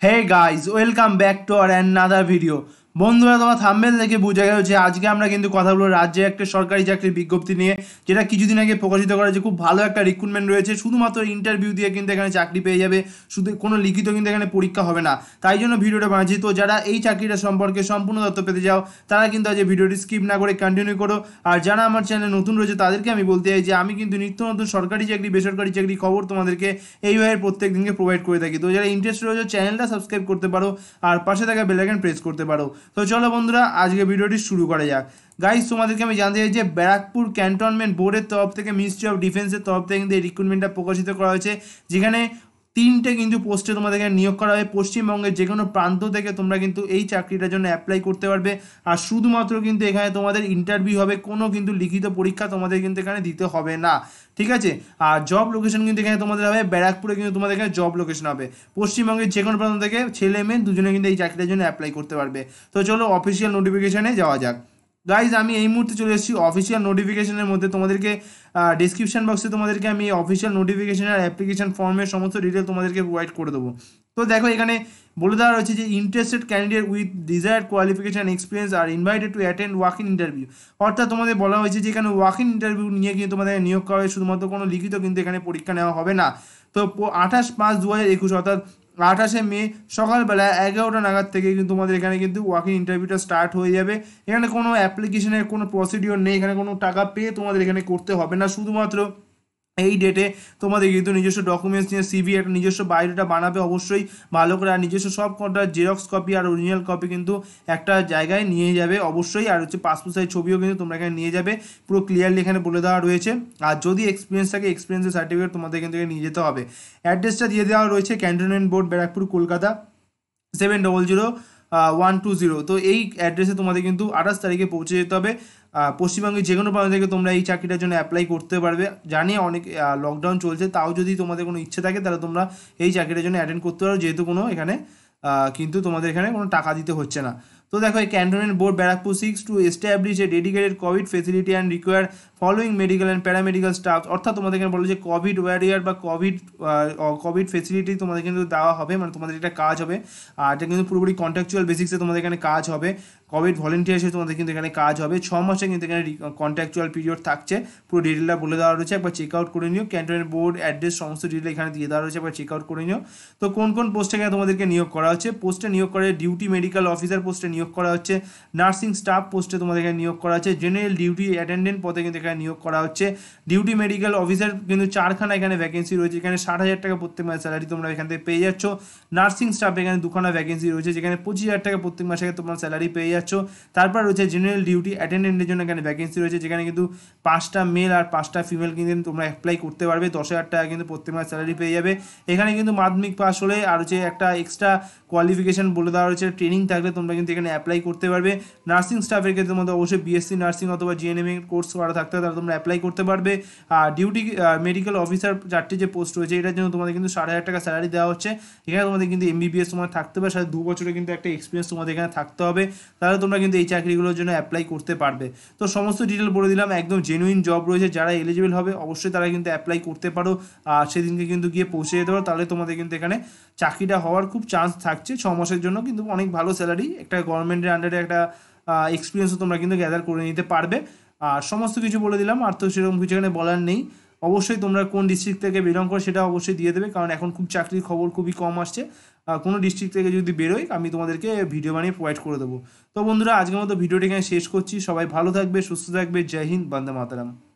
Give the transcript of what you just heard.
hey guys welcome back to another video বন্ধুরা তোমার thumbnail দেখে বোঝা গেল যে আজকে আমরা কিন্তু কথা বলবো রাজ্যে একটা সরকারি চাকরির বিজ্ঞপ্তি নিয়ে যেটা কিছুদিন আগে প্রকাশিত করা যে খুব ভালো একটা রিক্রুটমেন্ট রয়েছে শুধুমাত্র ইন্টারভিউ দিয়ে কিন্তু এখানে চাকরি পেয়ে যাবে শুধু কোনো লিখিত কিন্তু এখানে পরীক্ষা হবে না তাই জন্য ভিডিওটা বানাচ্ছি তো যারা এই চাকরিটা সম্পর্কে সম্পূর্ণ তথ্য পেতে যাও তারা কিন্তু আজ ভিডিওটি স্কিপ না করে কন্টিনিউ করো আর যারা আমার চ্যানেলে নতুন রয়েছে তাদেরকে আমি বলতে চাই যে আমি কিন্তু নিত্য নতুন সরকারি চাকরি বেসরকারি চাকরি খবর তোমাদেরকে এইভাবে প্রত্যেক দিনকে প্রোভাইড করে থাকি তো যারা ইন্টারেস্ট রয়েছে চ্যানেলটা সাবস্ক্রাইব করতে পারো আর পাশে থাকা বেলাইকন প্রেস করতে পারো তো চলো বন্ধুরা আজকে ভিডিওটি শুরু করা যাক গাইজ তোমাদেরকে আমি জানতে চাই যে ব্যারাকপুর ক্যান্টনমেন্ট বোর্ডের তরফ থেকে মিনিস্ট্রি অফ ডিফেন্সের তরফ থেকে কিন্তু এই রিক্রুটমেন্টটা প্রকাশিত করা হয়েছে যেখানে তিনটে কিন্তু পোস্টে তোমাদেরকে নিয়োগ করা হবে পশ্চিমবঙ্গের যে কোনো প্রান্ত থেকে তোমরা কিন্তু এই চাকরিটার জন্য অ্যাপ্লাই করতে পারবে আর শুধুমাত্র কিন্তু এখানে তোমাদের ইন্টারভিউ হবে কোনো কিন্তু লিখিত পরীক্ষা তোমাদের কিন্তু এখানে দিতে হবে না ঠিক আছে আর জব লোকেশন কিন্তু এখানে তোমাদের হবে ব্যারাকপুরে কিন্তু তোমাদের এখানে জব লোকেশন হবে পশ্চিমবঙ্গের যে কোনো প্রান্ত থেকে ছেলে মেয়ে দুজনে কিন্তু এই চাকরিটার জন্য অ্যাপ্লাই করতে পারবে তো চলো অফিসিয়াল নোটিফিকেশানে যাওয়া যাক গাইজ আমি এই মুহূর্তে চলে এসেছি অফিসিয়াল নোটিফিকেশনের মধ্যে তোমাদেরকে ডিসক্রিপশন বক্সে তোমাদেরকে আমি অফিসিয়াল নোটিফিকেশন আর অ্যাপ্লিকেশন ফর্মের সমস্ত ডিটেল তোমাদেরকে প্রোভাইড করে দেবো তো দেখো এখানে বলে দেওয়া রয়েছে যে interested candidate with desire qualification experience are invited to attend walk in interview অর্থাৎ তোমাদের বলা হয়েছে যে এখানে ওয়াক ইন ইন্টারভিউ নিয়ে কিন্তু তোমাদের নিয়োগ করা হয় শুধুমাত্র কোনো লিখিত কিন্তু এখানে পরীক্ষা নেওয়া হবে না তো আঠাশ পাঁচ দু হাজার একুশ অর্থাৎ আঠাশে মে সকালবেলা এগারোটা নাগাদ থেকে কিন্তু তোমাদের এখানে কিন্তু ওয়াকিং ইন্টারভিউটা স্টার্ট হয়ে যাবে এখানে কোনো অ্যাপ্লিকেশনের কোনো প্রসিডিওর নেই এখানে কোনো টাকা পেয়ে তোমাদের এখানে করতে হবে না শুধুমাত্র এই ডেটে তোমাদের কিন্তু নিজস্ব ডকুমেন্টস নিয়ে সিভি একটা নিজস্ব বায়োডাটা বানাবে অবশ্যই ভালো করে আর নিজস্ব সব কটা জেরক্স কপি আর অরিজিনাল কপি কিন্তু একটা জায়গায় নিয়ে যাবে অবশ্যই আর হচ্ছে পাসপোর্ট সাইজ ছবিও কিন্তু তোমরা এখানে নিয়ে যাবে পুরো ক্লিয়ারলি এখানে বলে দেওয়া রয়েছে আর যদি এক্সপিরিয়েন্স থাকে এক্সপিরিয়েন্সের সার্টিফিকেট তোমাদের কিন্তু নিয়ে যেতে হবে অ্যাড্রেসটা দিয়ে দেওয়া রয়েছে cantonment board Barrackpore Kolkata seven double zero one two zero তো এই অ্যাড্রেসে তোমাদের কিন্তু আঠাশ তারিখে পৌঁছে যেতে হবে পশ্চিমবঙ্গের যে কোনো প্রান্ত থেকে তোমরা এই চাকরিটার জন্য অ্যাপ্লাই করতে পারবে জানি অনেক লকডাউন চলছে তাও যদি তোমাদের কোনো ইচ্ছে থাকে তাহলে তোমরা এই চাকরিটার জন্য অ্যাটেন্ড করতে পারো যেহেতু কোনো এখানে কিন্তু তোমাদের এখানে কোনো টাকা দিতে হচ্ছে না তো দেখো এই cantonment board Barrackpore seeks to establish a dedicated covid facility and require following medical and paramedical staff অর্থাৎ তোমাদের এখানে বলো যে কোভিড ওয়ারিয়ার বা কোভিড কোভিড ফেসিলিটি তোমাদের কিন্তু দেওয়া হবে মানে তোমাদের এটা কাজ হবে আর এটা কিন্তু পুরোপুরি কন্ট্রাকচুয়াল বেসিক্সে তোমাদের এখানে কাজ হবে কোভিড ভলেন্টিয়ার হিসেবে তোমাদের কিন্তু এখানে কাজ হবে ছ মাসে কিন্তু এখানে কন্ট্রাকচুয়াল পিরিয়ড থাকছে পুরো ডিটেলটা বলে দেওয়া রয়েছে একবার চেক আউট করে নিও ক্যান্টনের বোর্ড অ্যাড্রেস সমস্ত ডিটেল এখানে দিয়ে দেওয়া রয়েছে একবার চেক আউট করে নিও তো কোন কোন পোস্টে এখানে তোমাদেরকে নিয়োগ করা হচ্ছে পোস্টে নিয়োগ করে ডিউটি মেডিকেল অফিসার পোস্টে নিয়োগ করা হচ্ছে নার্সিং স্টাফ পোস্টে তোমাদের এখানে নিয়োগ করা হচ্ছে জেনারেল ডিউটি অ্যাটেন্ডেন্ট পদে কিন্তু এখানে নিয়োগ করা হচ্ছে ডিউটি মেডিকেল অফিসার কিন্তু চারখানা এখানে ভ্যাকেন্সি রয়েছে এখানে ষাট হাজার টাকা প্রত্যেক মাসে স্যালারি তোমরা এখান থেকে পেয়ে যাচ্ছ নার্সিং স্টাফ এখানে দুখানা ভ্যাকেন্সি রয়েছে যেখানে পঁচিশ হাজার টাকা প্রত্যেক মাসে তোমরা স্যালারি পেয়ে যাচ্ছ তারপর রয়েছে জেনারেল ডিউটি অ্যাটেন্ডেন্টের জন্য এখানে ভ্যাকেন্সি রয়েছে যেখানে কিন্তু পাঁচটা মেল আর পাঁচটা ফিমেল কিন্তু তোমরা অ্যাপ্লাই করতে পারবে দশ হাজার টাকা কিন্তু প্রত্যেক মাস স্যালারি পেয়ে যাবে এখানে কিন্তু মাধ্যমিক পাস হলে আর হচ্ছে একটা এক্সট্রা কোয়ালিফিকেশান বলে দেওয়া রয়েছে ট্রেনিং থাকলে তোমরা কিন্তু এখানে অ্যাপ্লাই করতে পারবে নার্সিং স্টাফের ক্ষেত্রে তোমাদের অবশ্যই বিএসসি নার্সিং অথবা জিএনএম কোর্স করা থাকতে তারা তোমরা অ্যাপ্লাই করতে পারবে আর ডিউটি মেডিকেল অফিসার চারটি যে পোস্ট রয়েছে এটার জন্য তোমাদের কিন্তু সাড়ে হাজার টাকা স্যালারি দেওয়া হচ্ছে এখানে তোমাদের কিন্তু এমবিবিএস তোমার থাকতে হবে সাথে দু বছরে কিন্তু একটা এক্সপিরিয়েন্স তোমাদের এখানে থাকতে হবে তাহলে তোমরা কিন্তু এই চাকরিগুলোর জন্য অ্যাপ্লাই করতে পারবে তো সমস্ত ডিটেল বলে দিলাম একদম জেনুইন জব রয়েছে যারা এলিজিবল হবে অবশ্যই তারা কিন্তু অ্যাপ্লাই করতে পারো আর সেদিনকে কিন্তু গিয়ে পৌঁছে যেতে পারো তাহলে তোমাদের কিন্তু এখানে চাকরিটা হওয়ার খুব চান্স থাকছে ছ মাসের জন্য কিন্তু অনেক ভালো স্যালারি একটা গভর্নমেন্টের আন্ডারে একটা এক্সপিরিয়েন্সও তোমরা কিন্তু গ্যাদার করে নিতে পারবে আর সমস্ত কিছু বলে দিলাম আর তো সেরকম কিছু এখানে বলার নেই অবশ্যই তোমরা কোন ডিস্ট্রিক্ট থেকে বিলং করো সেটা অবশ্যই দিয়ে দেবে কারণ এখন খুব চাকরির খবর খুবই কম আসছে কোনো ডিস্ট্রিক্ট থেকে যদি বেরোয় আমি তোমাদেরকে ভিডিও বানিয়ে প্রোভাইড করে দেবো তো বন্ধুরা আজকের মতো ভিডিওটি এখানে শেষ করছি সবাই ভালো থাকবে সুস্থ থাকবে জয় হিন্দ বন্দে মাতারাম